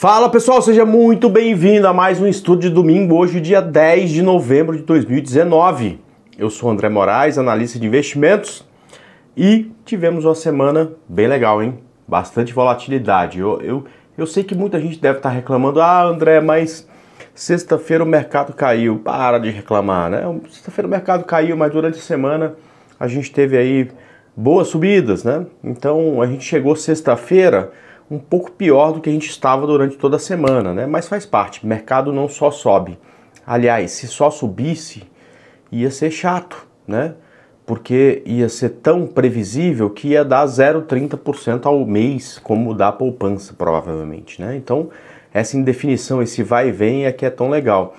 Fala pessoal, seja muito bem-vindo a mais um estudo de domingo, hoje, dia 10 de novembro de 2019. Eu sou André Moraes, analista de investimentos, e tivemos uma semana bem legal, hein? Bastante volatilidade. Eu, eu, eu sei que muita gente deve estar reclamando, ah, André, mas sexta-feira o mercado caiu. Para de reclamar, né? Sexta-feira o mercado caiu, mas durante a semana a gente teve aí boas subidas, né? Então a gente chegou sexta-feira um pouco pior do que a gente estava durante toda a semana, né? Mas faz parte, mercado não só sobe. Aliás, se só subisse, ia ser chato, né? Porque ia ser tão previsível que ia dar 0,30% ao mês, como dá a poupança, provavelmente, né? Então, essa indefinição, esse vai e vem é que é tão legal.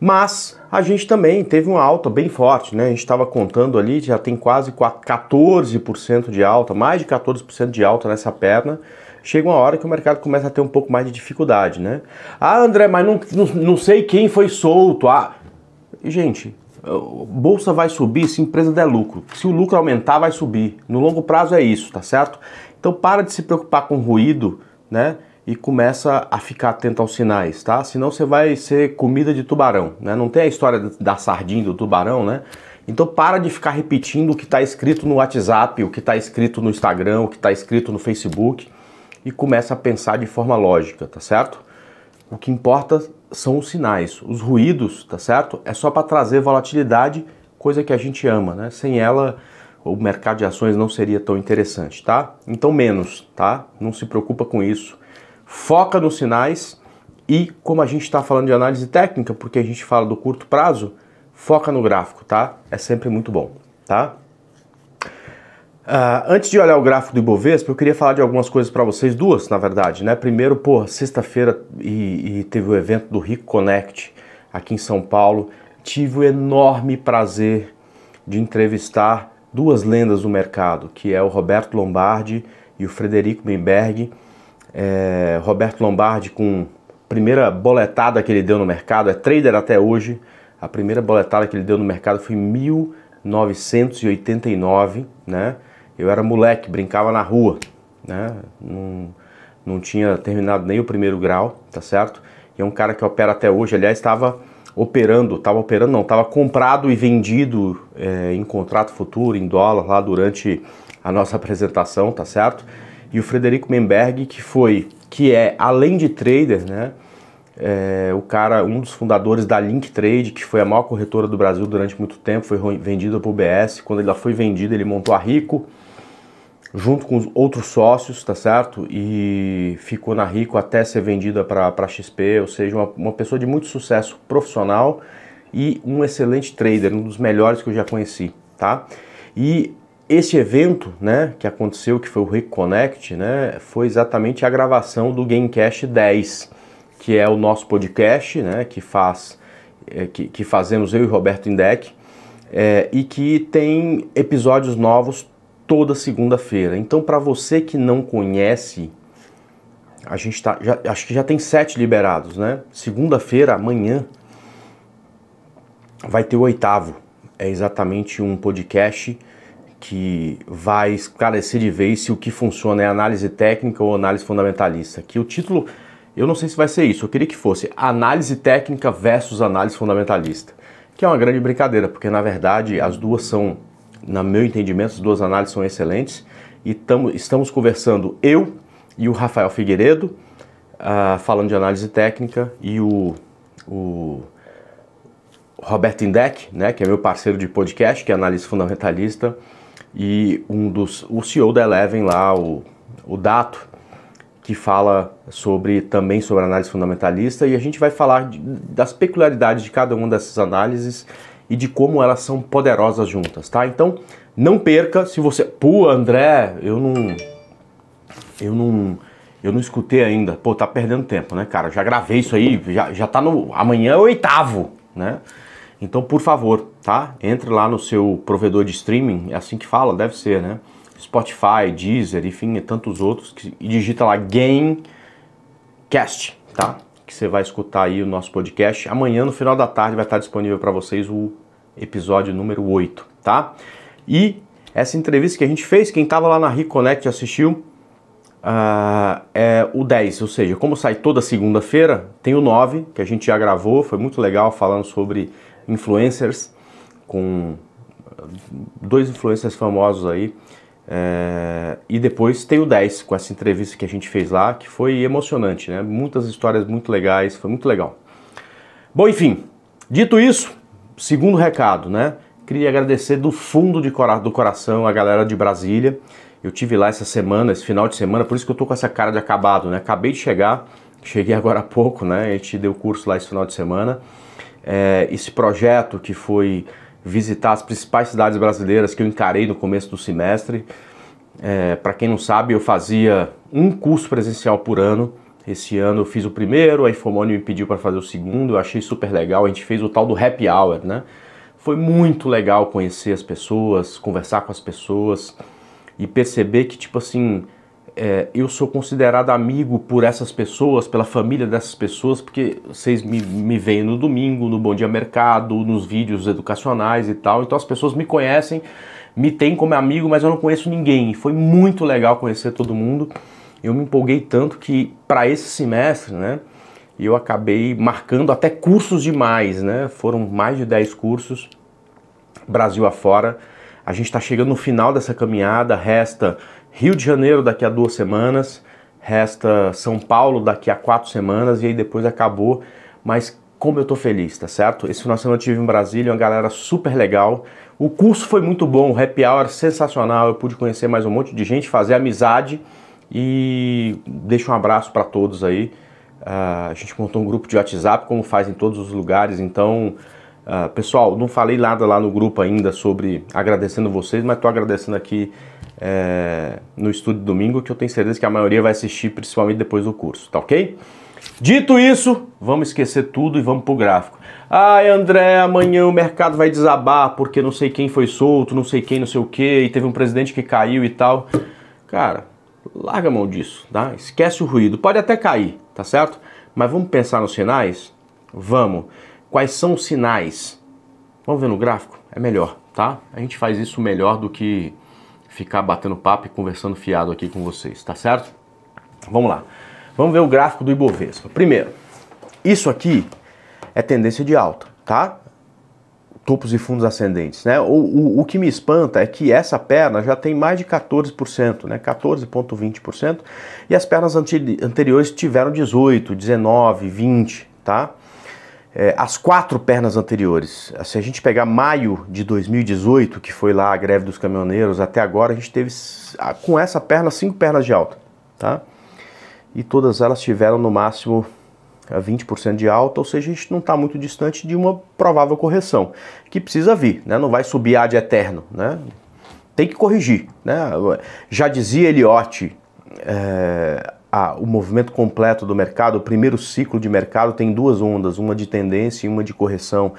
Mas a gente também teve uma alta bem forte, né? A gente estava contando ali, já tem quase 14% de alta, mais de 14% de alta nessa perna chega uma hora que o mercado começa a ter um pouco mais de dificuldade, né? Ah, André, mas não, não, não sei quem foi solto. Ah, gente, bolsa vai subir se empresa der lucro. Se o lucro aumentar, vai subir. No longo prazo é isso, tá certo? Então para de se preocupar com ruído, né? E começa a ficar atento aos sinais, tá? Senão você vai ser comida de tubarão, né? Não tem a história da sardinha do tubarão, né? Então para de ficar repetindo o que está escrito no WhatsApp, o que está escrito no Instagram, o que está escrito no Facebook e começa a pensar de forma lógica, tá certo? O que importa são os sinais, os ruídos, tá certo? É só para trazer volatilidade, coisa que a gente ama, né? Sem ela, o mercado de ações não seria tão interessante, tá? Então menos, tá? Não se preocupa com isso. Foca nos sinais e como a gente está falando de análise técnica, porque a gente fala do curto prazo, foca no gráfico, tá? É sempre muito bom, tá? Uh, antes de olhar o gráfico do Ibovespa, eu queria falar de algumas coisas para vocês, duas na verdade, né? Primeiro, pô, sexta-feira e, e, teve o evento do Rico Connect aqui em São Paulo. Tive o enorme prazer de entrevistar duas lendas do mercado, que é o Roberto Lombardi e o Frederico Bemberg. É, Roberto Lombardi com a primeira boletada que ele deu no mercado, é trader até hoje. A primeira boletada que ele deu no mercado foi 1989, né? eu era moleque, brincava na rua, né? Não, não tinha terminado nem o primeiro grau, tá certo? E é um cara que opera até hoje, aliás, estava operando, estava operando não, estava comprado e vendido é, em contrato futuro, em dólar, lá durante a nossa apresentação, tá certo? E o Frederico Memberg, que foi, que é, além de trader, né, é, o cara, um dos fundadores da Link Trade, que foi a maior corretora do Brasil durante muito tempo, foi vendida para o BS. Quando ela foi vendida, ele montou a Rico, junto com outros sócios, tá certo? E ficou na Rico até ser vendida para XP, ou seja, uma, uma pessoa de muito sucesso profissional e um excelente trader, um dos melhores que eu já conheci, tá? E esse evento, né, que aconteceu, que foi o Rico Connect, né, foi exatamente a gravação do Gamecast 10, que é o nosso podcast, né, que faz, é, que, que fazemos eu e Roberto Indec, é, e que tem episódios novos toda segunda-feira. Então, para você que não conhece, a gente tá, já, acho que já tem sete liberados, né? Segunda-feira, amanhã, vai ter o oitavo. É exatamente um podcast que vai esclarecer de vez se o que funciona é análise técnica ou análise fundamentalista. Que o título, eu não sei se vai ser isso, eu queria que fosse Análise Técnica versus Análise Fundamentalista. Que é uma grande brincadeira, porque na verdade as duas são na meu entendimento, as duas análises são excelentes. E tamo, estamos conversando eu e o Rafael Figueiredo, uh, falando de análise técnica, e o, o Roberto Indec, né, que é meu parceiro de podcast, que é análise fundamentalista, e um dos, o CEO da Eleven lá, o, o Dato, que fala sobre também sobre análise fundamentalista, e a gente vai falar de, das peculiaridades de cada uma dessas análises e de como elas são poderosas juntas, tá? Então, não perca, se você... Pô, André, eu não... Eu não... Eu não escutei ainda. Pô, tá perdendo tempo, né, cara? Já gravei isso aí, já, já tá no... Amanhã é o oitavo, né? Então, por favor, tá? Entre lá no seu provedor de streaming, é assim que fala, deve ser, né? Spotify, Deezer, enfim, e tantos outros, que, e digita lá Gamecast, tá? que você vai escutar aí o nosso podcast. Amanhã, no final da tarde, vai estar disponível para vocês o episódio número 8, tá? E essa entrevista que a gente fez, quem estava lá na Reconnect assistiu, uh, é o 10, ou seja, como sai toda segunda-feira, tem o 9, que a gente já gravou, foi muito legal falando sobre influencers, com ah, dois influencers famosos aí, é, e depois tem o 10, com essa entrevista que a gente fez lá, que foi emocionante, né? Muitas histórias muito legais, foi muito legal. Bom, enfim, dito isso, segundo recado, né? Queria agradecer do fundo cora do coração a galera de Brasília. Eu tive lá essa semana, esse final de semana, por isso que eu tô com essa cara de acabado, né? Acabei de chegar, cheguei agora há pouco, né? A gente deu curso lá esse final de semana. É, esse projeto que foi visitar as principais cidades brasileiras que eu encarei no começo do semestre. É, Para quem não sabe, eu fazia um curso presencial por ano. Esse ano eu fiz o primeiro, a Infomônio me pediu para fazer o segundo, eu achei super legal. A gente fez o tal do happy hour, né? Foi muito legal conhecer as pessoas, conversar com as pessoas e perceber que, tipo assim, é, eu sou considerado amigo por essas pessoas, pela família dessas pessoas, porque vocês me, me veem no domingo, no Bom Dia Mercado, nos vídeos educacionais e tal, então as pessoas me conhecem, me têm como amigo, mas eu não conheço ninguém. Foi muito legal conhecer todo mundo. Eu me empolguei tanto que para esse semestre, né, eu acabei marcando até cursos demais, né? Foram mais de 10 cursos Brasil afora. A gente está chegando no final dessa caminhada, resta Rio de Janeiro daqui a duas semanas, resta São Paulo daqui a quatro semanas e aí depois acabou. Mas como eu tô feliz, tá certo? Esse final de semana eu tive em Brasília, uma galera super legal. O curso foi muito bom, o happy hour sensacional, eu pude conhecer mais um monte de gente, fazer amizade e deixo um abraço para todos aí. Uh, a gente montou um grupo de WhatsApp, como faz em todos os lugares, então... Uh, pessoal, não falei nada lá no grupo ainda sobre agradecendo vocês, mas estou agradecendo aqui é, no estudo de domingo, que eu tenho certeza que a maioria vai assistir, principalmente depois do curso, tá ok? Dito isso, vamos esquecer tudo e vamos pro gráfico. Ai, André, amanhã o mercado vai desabar porque não sei quem foi solto, não sei quem, não sei o que, e teve um presidente que caiu e tal. Cara, larga a mão disso, tá? Esquece o ruído. Pode até cair, tá certo? Mas vamos pensar nos sinais? Vamos. Quais são os sinais? Vamos ver no gráfico? É melhor, tá? A gente faz isso melhor do que ficar batendo papo e conversando fiado aqui com vocês, tá certo? Vamos lá. Vamos ver o gráfico do Ibovespa. Primeiro, isso aqui é tendência de alta, tá? Topos e fundos ascendentes, né? O, o, o que me espanta é que essa perna já tem mais de 14%, né? 14,20%, e as pernas anteri anteriores tiveram 18, 19, 20, tá? é, as quatro pernas anteriores. Se a gente pegar maio de 2018, que foi lá a greve dos caminhoneiros, até agora a gente teve com essa perna cinco pernas de alta, tá? E todas elas tiveram no máximo 20% de alta, ou seja, a gente não está muito distante de uma provável correção, que precisa vir, né? Não vai subir ad eterno, né? Tem que corrigir, né? Já dizia Eliotti, é, a, o movimento completo do mercado, o primeiro ciclo de mercado tem duas ondas, uma de tendência e uma de correção.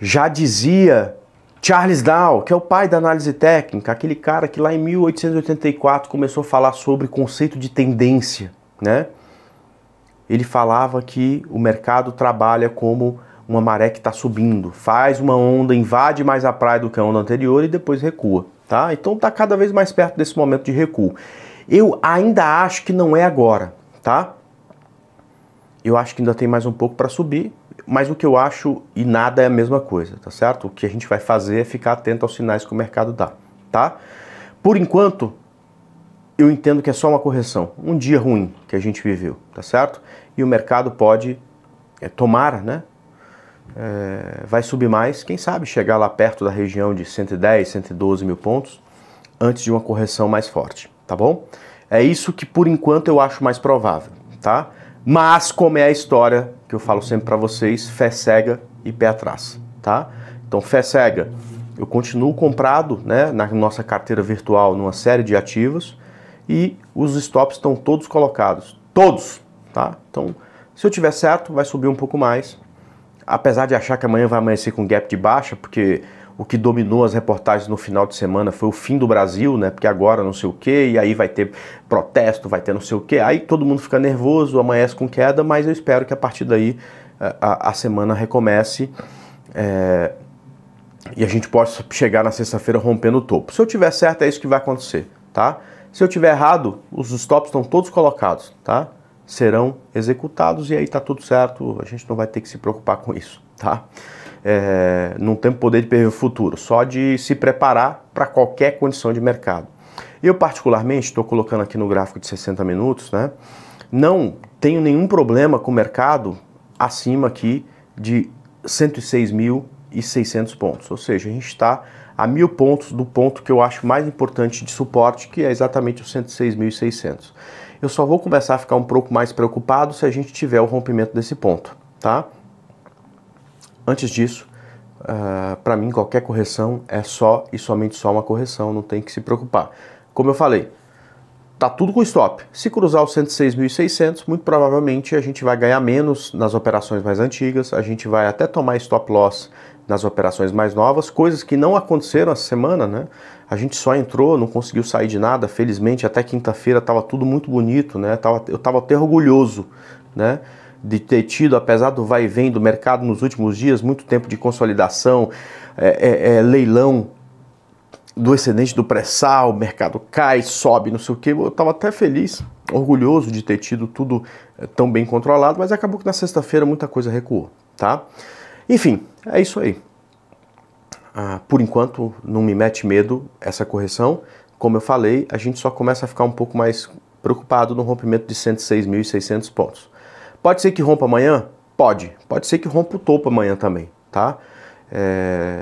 Já dizia Charles Dow, que é o pai da análise técnica, aquele cara que lá em 1884 começou a falar sobre conceito de tendência, né? Ele falava que o mercado trabalha como uma maré que está subindo, faz uma onda, invade mais a praia do que a onda anterior e depois recua, tá? Então está cada vez mais perto desse momento de recuo. Eu ainda acho que não é agora, tá? Eu acho que ainda tem mais um pouco para subir, mas o que eu acho e nada é a mesma coisa, tá certo? O que a gente vai fazer é ficar atento aos sinais que o mercado dá, tá? Por enquanto, eu entendo que é só uma correção, um dia ruim que a gente viveu, tá certo? E o mercado pode é, tomar, né? É, vai subir mais, quem sabe chegar lá perto da região de 110, 112 mil pontos antes de uma correção mais forte tá bom? É isso que por enquanto eu acho mais provável, tá? Mas como é a história que eu falo sempre para vocês, fé cega e pé atrás, tá? Então fé cega, eu continuo comprado, né, na nossa carteira virtual numa série de ativos e os stops estão todos colocados, todos, tá? Então, se eu tiver certo, vai subir um pouco mais. Apesar de achar que amanhã vai amanhecer com gap de baixa, porque o que dominou as reportagens no final de semana foi o fim do Brasil, né? Porque agora não sei o que, e aí vai ter protesto, vai ter não sei o que. Aí todo mundo fica nervoso, amanhece com queda, mas eu espero que a partir daí eh, a, a semana recomece é, e a gente possa chegar na sexta-feira rompendo o topo. Se eu tiver certo, é isso que vai acontecer, tá? Se eu tiver errado, os stops estão todos colocados, tá? Serão executados e aí tá tudo certo, a gente não vai ter que se preocupar com isso, tá? é, não tem poder de prever o futuro, só de se preparar para qualquer condição de mercado. Eu, particularmente, estou colocando aqui no gráfico de 60 minutos, né? não tenho nenhum problema com o mercado acima aqui de 106.600 pontos, ou seja, a gente está a mil pontos do ponto que eu acho mais importante de suporte, que é exatamente os 106.600. Eu só vou começar a ficar um pouco mais preocupado se a gente tiver o rompimento desse ponto, tá? Antes disso, uh, ah, para mim qualquer correção é só e somente só uma correção, não tem que se preocupar. Como eu falei, tá tudo com stop. Se cruzar os 106.600, muito provavelmente a gente vai ganhar menos nas operações mais antigas, a gente vai até tomar stop loss nas operações mais novas, coisas que não aconteceram essa semana, né? A gente só entrou, não conseguiu sair de nada, felizmente até quinta-feira estava tudo muito bonito, né? eu estava até orgulhoso, né? de ter tido, apesar do vai e vem do mercado nos últimos dias, muito tempo de consolidação, é, é, é, leilão do excedente do pré-sal, o mercado cai, sobe, não sei o que. Eu estava até feliz, orgulhoso de ter tido tudo é, tão bem controlado, mas acabou que na sexta-feira muita coisa recuou, tá? Enfim, é isso aí. Ah, por enquanto, não me mete medo essa correção. Como eu falei, a gente só começa a ficar um pouco mais preocupado no rompimento de 106.600 pontos. Pode ser que rompa amanhã? Pode. Pode ser que rompa o topo amanhã também, tá? É,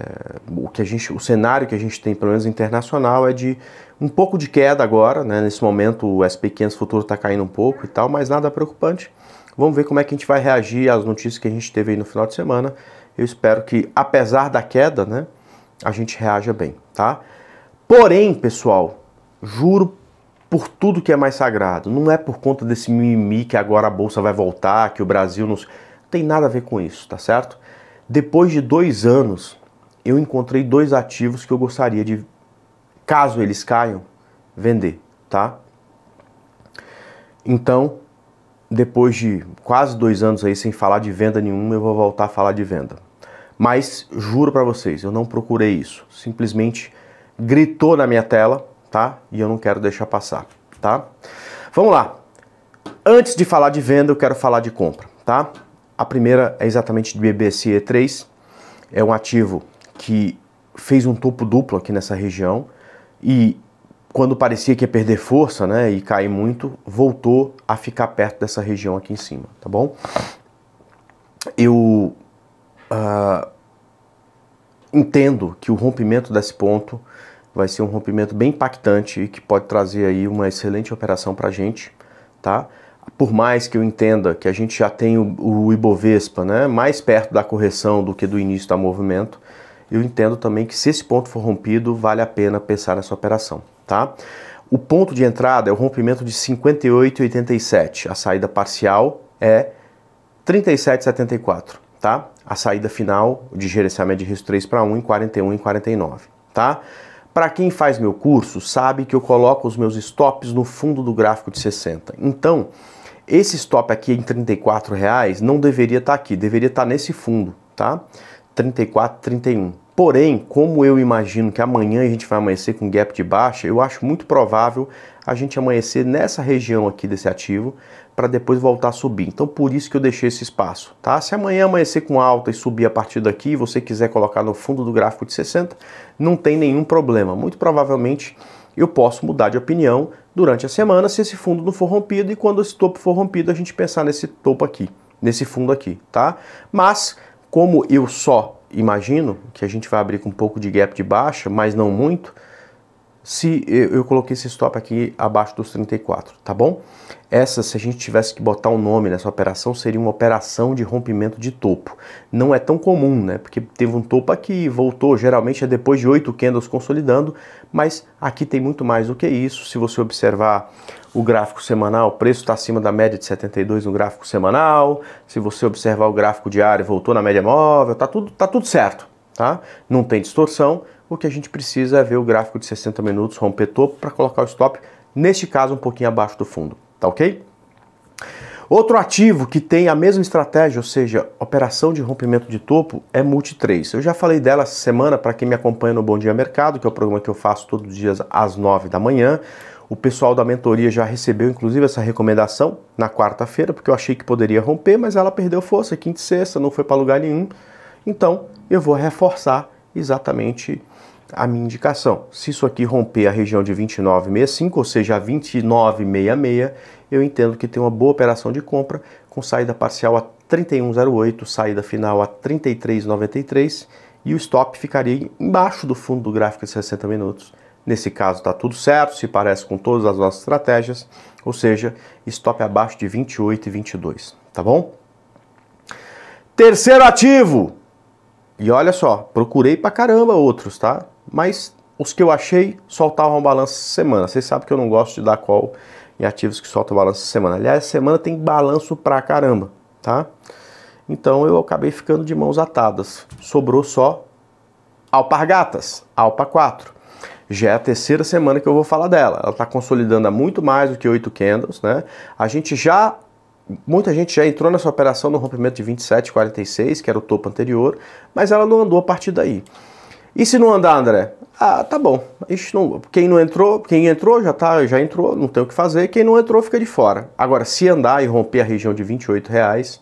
o, que a gente, o cenário que a gente tem, pelo menos internacional, é de um pouco de queda agora, né? Nesse momento o SP500 futuro está caindo um pouco e tal, mas nada preocupante. Vamos ver como é que a gente vai reagir às notícias que a gente teve aí no final de semana. Eu espero que, apesar da queda, né, a gente reaja bem, tá? Porém, pessoal, juro por tudo que é mais sagrado. Não é por conta desse mimimi que agora a bolsa vai voltar, que o Brasil não. Não tem nada a ver com isso, tá certo? Depois de dois anos, eu encontrei dois ativos que eu gostaria de, caso eles caiam, vender, tá? Então, depois de quase dois anos aí sem falar de venda nenhuma, eu vou voltar a falar de venda. Mas juro para vocês, eu não procurei isso. Simplesmente gritou na minha tela tá? E eu não quero deixar passar, tá? Vamos lá. Antes de falar de venda, eu quero falar de compra, tá? A primeira é exatamente de BBCE3. É um ativo que fez um topo duplo aqui nessa região e quando parecia que ia perder força, né, e cair muito, voltou a ficar perto dessa região aqui em cima, tá bom? Eu uh, entendo que o rompimento desse ponto vai ser um rompimento bem impactante e que pode trazer aí uma excelente operação para a gente, tá? Por mais que eu entenda que a gente já tem o, o Ibovespa né, mais perto da correção do que do início do movimento, eu entendo também que se esse ponto for rompido, vale a pena pensar nessa operação, tá? O ponto de entrada é o rompimento de 58,87. A saída parcial é 37,74, tá? A saída final de gerenciamento de risco 3 para 1 em 41 e 49, tá? Para quem faz meu curso, sabe que eu coloco os meus stops no fundo do gráfico de 60. Então, esse stop aqui em R$ reais não deveria estar tá aqui, deveria estar tá nesse fundo, tá? 34, 31. Porém, como eu imagino que amanhã a gente vai amanhecer com gap de baixa, eu acho muito provável a gente amanhecer nessa região aqui desse ativo, para depois voltar a subir. Então por isso que eu deixei esse espaço, tá? Se amanhã amanhecer com alta e subir a partir daqui, e você quiser colocar no fundo do gráfico de 60, não tem nenhum problema. Muito provavelmente eu posso mudar de opinião durante a semana se esse fundo não for rompido e quando esse topo for rompido a gente pensar nesse topo aqui, nesse fundo aqui, tá? Mas como eu só imagino que a gente vai abrir com um pouco de gap de baixa, mas não muito, se eu coloquei esse stop aqui abaixo dos 34, tá bom? Essa, se a gente tivesse que botar um nome nessa operação, seria uma operação de rompimento de topo. Não é tão comum, né? Porque teve um topo aqui, voltou, geralmente é depois de oito candles consolidando, mas aqui tem muito mais do que isso. Se você observar o gráfico semanal, o preço está acima da média de 72 no gráfico semanal. Se você observar o gráfico diário, voltou na média móvel, tá tudo, tá tudo certo tá? Não tem distorção, o que a gente precisa é ver o gráfico de 60 minutos romper topo para colocar o stop, neste caso um pouquinho abaixo do fundo, tá ok? Outro ativo que tem a mesma estratégia, ou seja, operação de rompimento de topo, é Multi3. Eu já falei dela essa semana para quem me acompanha no Bom Dia Mercado, que é o programa que eu faço todos os dias às 9 da manhã. O pessoal da mentoria já recebeu, inclusive, essa recomendação na quarta-feira, porque eu achei que poderia romper, mas ela perdeu força quinta e sexta, não foi para lugar nenhum. Então, eu vou reforçar exatamente a minha indicação. Se isso aqui romper a região de 29,65, ou seja, a 29,66, eu entendo que tem uma boa operação de compra com saída parcial a 31,08, saída final a 33,93 e o stop ficaria embaixo do fundo do gráfico de 60 minutos. Nesse caso está tudo certo, se parece com todas as nossas estratégias, ou seja, stop abaixo de 28,22, tá bom? Terceiro ativo, e olha só, procurei pra caramba outros, tá? Mas os que eu achei soltavam balanço semana. Vocês sabem que eu não gosto de dar call em ativos que soltam balanço semana. Aliás, semana tem balanço pra caramba, tá? Então eu acabei ficando de mãos atadas. Sobrou só Alpargatas, Alpa 4. Já é a terceira semana que eu vou falar dela. Ela está consolidando há muito mais do que oito candles, né? A gente já Muita gente já entrou nessa operação no rompimento de 27,46, que era o topo anterior, mas ela não andou a partir daí. E se não andar, André? Ah, tá bom. não, quem não entrou, quem entrou já tá, já entrou, não tem o que fazer. Quem não entrou fica de fora. Agora, se andar e romper a região de 28 reais,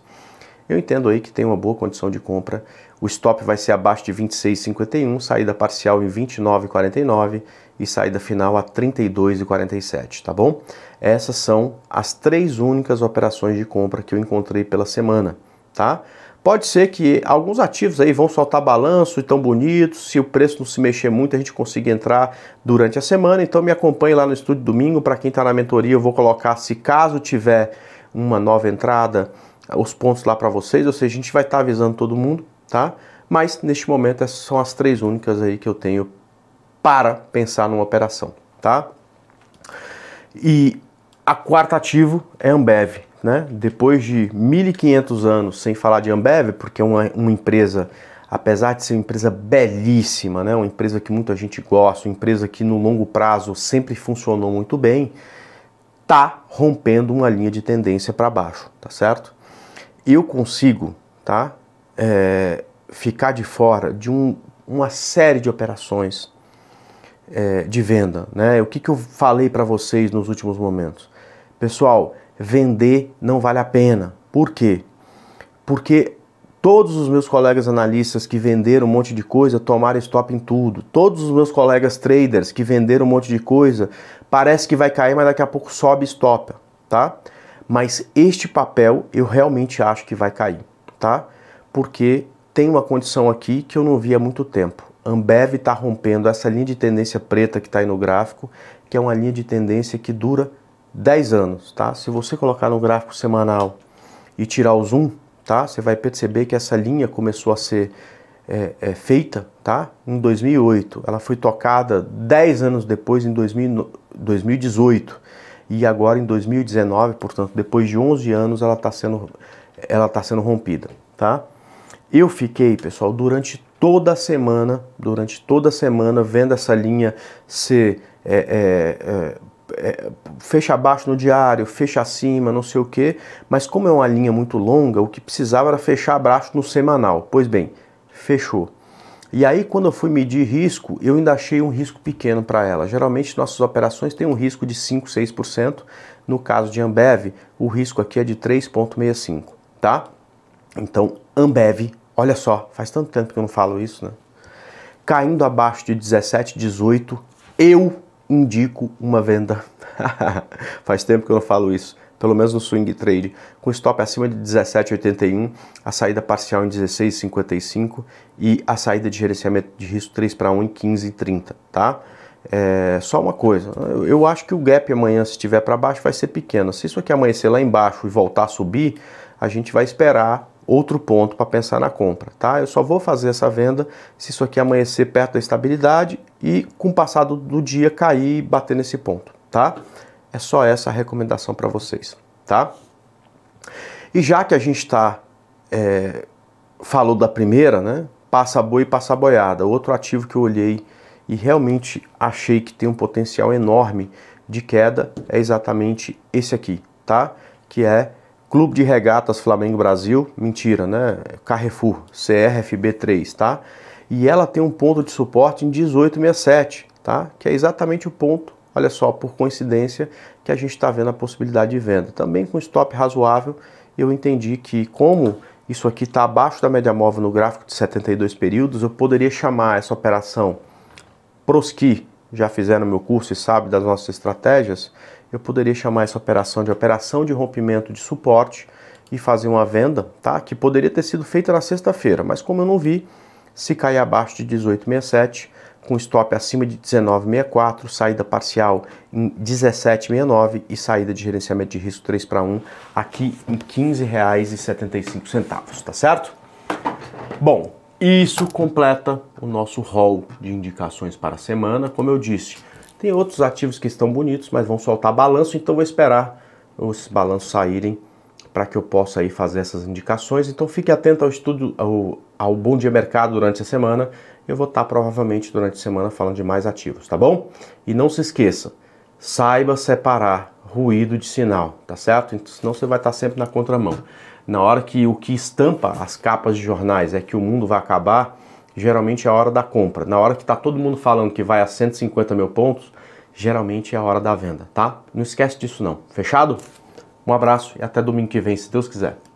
eu entendo aí que tem uma boa condição de compra. O stop vai ser abaixo de 26,51, saída parcial em 29,49 e saída final a 32,47, tá bom? Essas são as três únicas operações de compra que eu encontrei pela semana, tá? Pode ser que alguns ativos aí vão soltar balanço e tão bonitos, se o preço não se mexer muito, a gente consiga entrar durante a semana. Então me acompanhe lá no estúdio domingo, para quem está na mentoria, eu vou colocar se caso tiver uma nova entrada, os pontos lá para vocês, ou seja, a gente vai estar tá avisando todo mundo, tá? Mas neste momento essas são as três únicas aí que eu tenho para pensar numa operação, tá? E a quarta ativo é Ambev, né? Depois de 1.500 anos sem falar de Ambev, porque é uma, uma empresa, apesar de ser uma empresa belíssima, né? Uma empresa que muita gente gosta, uma empresa que no longo prazo sempre funcionou muito bem, tá rompendo uma linha de tendência para baixo, tá certo? Eu consigo, tá? É, ficar de fora de um, uma série de operações é, de venda, né? O que, que eu falei para vocês nos últimos momentos? Pessoal, vender não vale a pena. Por quê? Porque todos os meus colegas analistas que venderam um monte de coisa tomaram stop em tudo. Todos os meus colegas traders que venderam um monte de coisa, parece que vai cair, mas daqui a pouco sobe stop, tá? Mas este papel eu realmente acho que vai cair, tá? Porque tem uma condição aqui que eu não vi há muito tempo. Ambev está rompendo essa linha de tendência preta que está aí no gráfico, que é uma linha de tendência que dura 10 anos, tá? Se você colocar no gráfico semanal e tirar o zoom, tá? Você vai perceber que essa linha começou a ser é, é, feita, tá? Em 2008, ela foi tocada 10 anos depois, em 2000, 2018, e agora em 2019, portanto, depois de 11 anos, ela está sendo, ela tá sendo rompida, tá? Eu fiquei, pessoal, durante toda semana, durante toda a semana, vendo essa linha ser é, é, é, é, fecha abaixo no diário, fecha acima, não sei o que, mas como é uma linha muito longa, o que precisava era fechar abaixo no semanal. Pois bem, fechou. E aí, quando eu fui medir risco, eu ainda achei um risco pequeno para ela. Geralmente, nossas operações têm um risco de 5, 6%. No caso de Ambev, o risco aqui é de 3,65%, tá? Então, Ambev Olha só, faz tanto tempo que eu não falo isso, né? Caindo abaixo de 17, 18, eu indico uma venda. faz tempo que eu não falo isso, pelo menos no swing trade, com stop acima de 17,81, a saída parcial em 16,55 e a saída de gerenciamento de risco 3 para 1 em 15,30, tá? É, só uma coisa, eu acho que o gap amanhã, se estiver para baixo, vai ser pequeno. Se isso aqui amanhecer lá embaixo e voltar a subir, a gente vai esperar outro ponto para pensar na compra, tá? Eu só vou fazer essa venda se isso aqui amanhecer perto da estabilidade e com o passado do dia cair e bater nesse ponto, tá? É só essa a recomendação para vocês, tá? E já que a gente está é, falou da primeira, né? Passa boi e passa boiada. Outro ativo que eu olhei e realmente achei que tem um potencial enorme de queda é exatamente esse aqui, tá? Que é Clube de Regatas Flamengo Brasil, mentira, né? Carrefour, CRFB3, tá? E ela tem um ponto de suporte em 1867, tá? Que é exatamente o ponto, olha só, por coincidência, que a gente está vendo a possibilidade de venda. Também com stop razoável, eu entendi que como isso aqui está abaixo da média móvel no gráfico de 72 períodos, eu poderia chamar essa operação Proski, já fizeram meu curso e sabe das nossas estratégias, eu poderia chamar essa operação de operação de rompimento de suporte e fazer uma venda, tá? Que poderia ter sido feita na sexta-feira, mas como eu não vi, se cair abaixo de 1867, com stop acima de 19,64, saída parcial em 17,69 e saída de gerenciamento de risco 3 para 1 aqui em R$ 15,75, tá certo? Bom, isso completa o nosso rol de indicações para a semana. Como eu disse, tem outros ativos que estão bonitos, mas vão soltar balanço, então vou esperar os balanços saírem para que eu possa aí fazer essas indicações. Então fique atento ao estudo, ao, ao Bom Dia Mercado durante a semana. Eu vou estar provavelmente durante a semana falando de mais ativos, tá bom? E não se esqueça, saiba separar ruído de sinal, tá certo? Então, senão você vai estar sempre na contramão. Na hora que o que estampa as capas de jornais é que o mundo vai acabar, geralmente é a hora da compra. Na hora que está todo mundo falando que vai a 150 mil pontos, geralmente é a hora da venda, tá? Não esquece disso não. Fechado? Um abraço e até domingo que vem, se Deus quiser.